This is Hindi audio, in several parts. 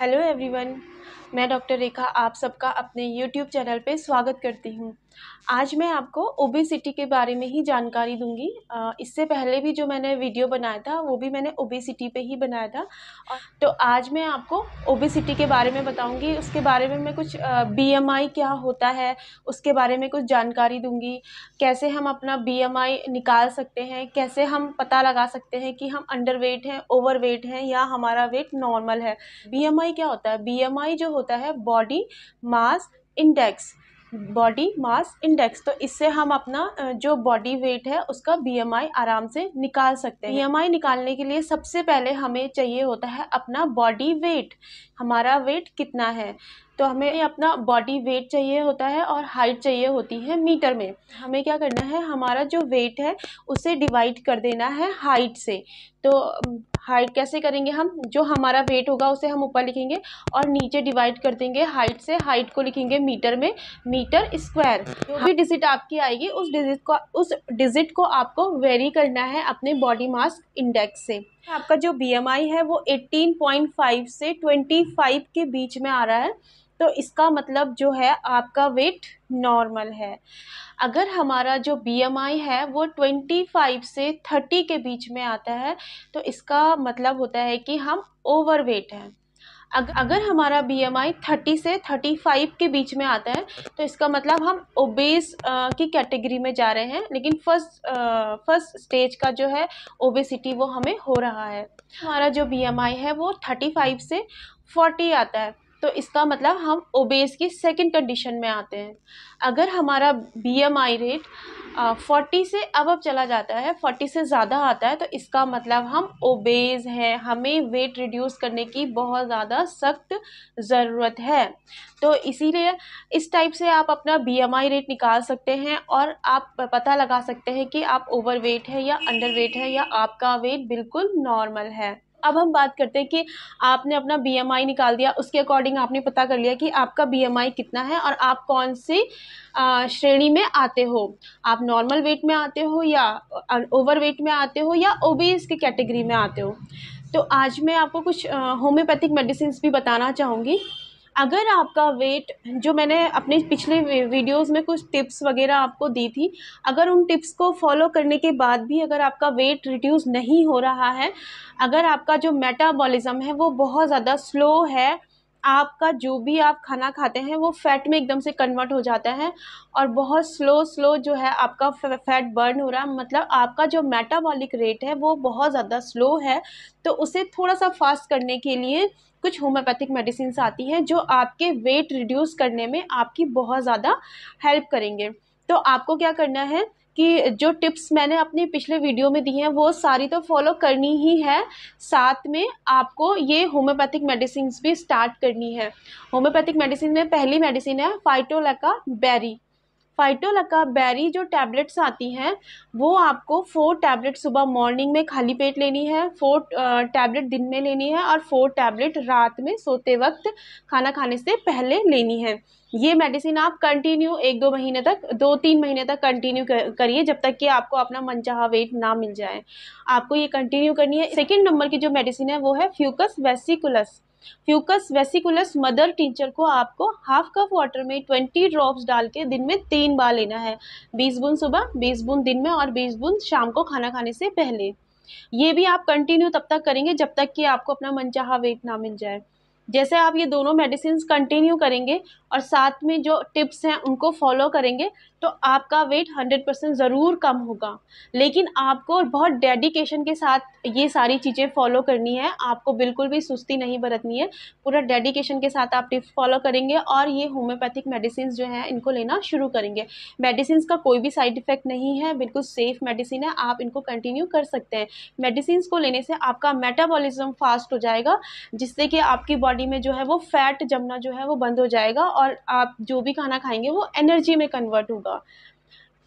हेलो एवरीवन मैं डॉक्टर रेखा आप सबका अपने यूट्यूब चैनल पे स्वागत करती हूँ आज मैं आपको ओबेसिटी के बारे में ही जानकारी दूंगी इससे पहले भी जो मैंने वीडियो बनाया था वो भी मैंने ओबेसिटी पे ही बनाया था तो आज मैं आपको ओबेसिटी के बारे में बताऊंगी उसके बारे में मैं कुछ बीएमआई क्या होता है उसके बारे में कुछ जानकारी दूंगी कैसे हम अपना बीएमआई निकाल सकते हैं कैसे हम पता लगा सकते हैं कि हम अंडर वेट हैं ओवर वेट हैं या हमारा वेट नॉर्मल है बी क्या होता है बी जो होता है body mass index body mass index तो इससे हम अपना जो बॉडी वेट है उसका बीएमआई आराम से निकाल सकते हैं बीएमआई निकालने के लिए सबसे पहले हमें चाहिए होता है अपना बॉडी वेट हमारा वेट कितना है तो हमें अपना बॉडी वेट चाहिए होता है और हाइट चाहिए होती है मीटर में हमें क्या करना है हमारा जो वेट है उसे डिवाइड कर देना है हाइट से तो हाइट कैसे करेंगे हम जो हमारा वेट होगा उसे हम ऊपर लिखेंगे और नीचे डिवाइड कर देंगे हाइट से हाइट को लिखेंगे मीटर में मीटर स्क्वायर जो भी डिजिट आपकी आएगी उस डिजिट को उस डिजिट को आपको वेरी करना है अपने बॉडी मास इंडेक्स से आपका जो बी है वो 18.5 से 25 के बीच में आ रहा है तो इसका मतलब जो है आपका वेट नॉर्मल है अगर हमारा जो बी है वो 25 से 30 के बीच में आता है तो इसका मतलब होता है कि हम ओवरवेट हैं अगर हमारा बी एम आई थर्टी से थर्टी फाइव के बीच में आता है तो इसका मतलब हम ओबेस की कैटेगरी में जा रहे हैं लेकिन फर्स्ट फर्स्ट स्टेज का जो है ओबेसिटी वो हमें हो रहा है हमारा जो बी एम आई है वो थर्टी फाइव से फोर्टी आता है तो इसका मतलब हम ओबेस की सेकंड कंडीशन में आते हैं अगर हमारा बीएमआई रेट फोर्टी से अब अब चला जाता है फोर्टी से ज़्यादा आता है तो इसका मतलब हम ओबेज हैं हमें वेट रिड्यूस करने की बहुत ज़्यादा सख्त ज़रूरत है तो इसीलिए इस टाइप से आप अपना बीएमआई रेट निकाल सकते हैं और आप पता लगा सकते हैं कि आप ओवरवेट है या अंडर वेट है या आपका वेट बिल्कुल नॉर्मल है अब हम बात करते हैं कि आपने अपना बी निकाल दिया उसके अकॉर्डिंग आपने पता कर लिया कि आपका बी कितना है और आप कौन सी श्रेणी में आते हो आप नॉर्मल वेट में आते हो या ओवर वेट में आते हो या ओबीस की कैटेगरी में आते हो तो आज मैं आपको कुछ होम्योपैथिक मेडिसिन भी बताना चाहूँगी अगर आपका वेट जो मैंने अपने पिछले वीडियोस में कुछ टिप्स वगैरह आपको दी थी अगर उन टिप्स को फॉलो करने के बाद भी अगर आपका वेट रिड्यूस नहीं हो रहा है अगर आपका जो मेटाबॉलिज़्म है वो बहुत ज़्यादा स्लो है आपका जो भी आप खाना खाते हैं वो फैट में एकदम से कन्वर्ट हो जाता है और बहुत स्लो स्लो जो है आपका फैट बर्न हो रहा है मतलब आपका जो मेटाबॉलिक रेट है वो बहुत ज़्यादा स्लो है तो उसे थोड़ा सा फास्ट करने के लिए कुछ होम्योपैथिक मेडिसिन आती हैं जो आपके वेट रिड्यूस करने में आपकी बहुत ज़्यादा हेल्प करेंगे तो आपको क्या करना है कि जो टिप्स मैंने अपने पिछले वीडियो में दी हैं वो सारी तो फॉलो करनी ही है साथ में आपको ये होम्योपैथिक मेडिसिन भी स्टार्ट करनी है होम्योपैथिक मेडिसिन में पहली मेडिसिन है फाइटोलका बैरी फाइटोलका बैरी जो टैबलेट्स आती हैं वो आपको फोर टैबलेट सुबह मॉर्निंग में खाली पेट लेनी है फोर टैबलेट दिन में लेनी है और फोर टैबलेट रात में सोते वक्त खाना खाने से पहले लेनी है ये मेडिसिन आप कंटिन्यू एक दो महीने तक दो तीन महीने तक कंटिन्यू करिए जब तक कि आपको अपना मनचाहा वेट ना मिल जाए आपको ये कंटिन्यू करनी है सेकेंड नंबर की जो मेडिसिन है वो है Fucus vesiculosus Fucus vesiculosus mother tincture को आपको हाफ कप वाटर में ट्वेंटी ड्रॉप्स डाल के दिन में तीन बार लेना है बीस बूंद सुबह बीस बूंद दिन में और बीस बूंद शाम को खाना खाने से पहले ये भी आप कंटिन्यू तब तक करेंगे जब तक कि आपको अपना मनचाहा वेट ना मिल जाए जैसे आप ये दोनों मेडिसिन कंटिन्यू करेंगे और साथ में जो टिप्स हैं उनको फॉलो करेंगे तो आपका वेट हंड्रेड परसेंट ज़रूर कम होगा लेकिन आपको बहुत डेडिकेशन के साथ ये सारी चीज़ें फॉलो करनी है आपको बिल्कुल भी सुस्ती नहीं बरतनी है पूरा डेडिकेशन के साथ आप टिप्स फॉलो करेंगे और ये होम्योपैथिक मेडिसिन जो हैं इनको लेना शुरू करेंगे मेडिसिन का कोई भी साइड इफ़ेक्ट नहीं है बिल्कुल सेफ़ मेडिसिन है आप इनको कंटिन्यू कर सकते हैं मेडिसिन को लेने से आपका मेटाबॉलिज्म फास्ट हो जाएगा जिससे कि आपकी बॉडी में जो है वो फैट जमना जो है वो बंद हो जाएगा और और आप जो भी खाना खाएंगे वो एनर्जी में कन्वर्ट होगा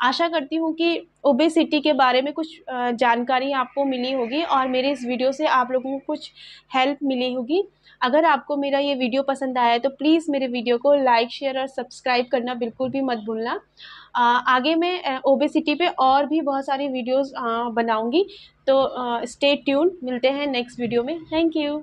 आशा करती हूँ कि ओबेसिटी के बारे में कुछ जानकारी आपको मिली होगी और मेरे इस वीडियो से आप लोगों को कुछ हेल्प मिली होगी अगर आपको मेरा ये वीडियो पसंद आया है तो प्लीज़ मेरे वीडियो को लाइक शेयर और सब्सक्राइब करना बिल्कुल भी मत भूलना आगे मैं ओबेसिटी पे और भी बहुत सारी वीडियोस बनाऊंगी तो स्टे ट्यून मिलते हैं नेक्स्ट वीडियो में थैंक यू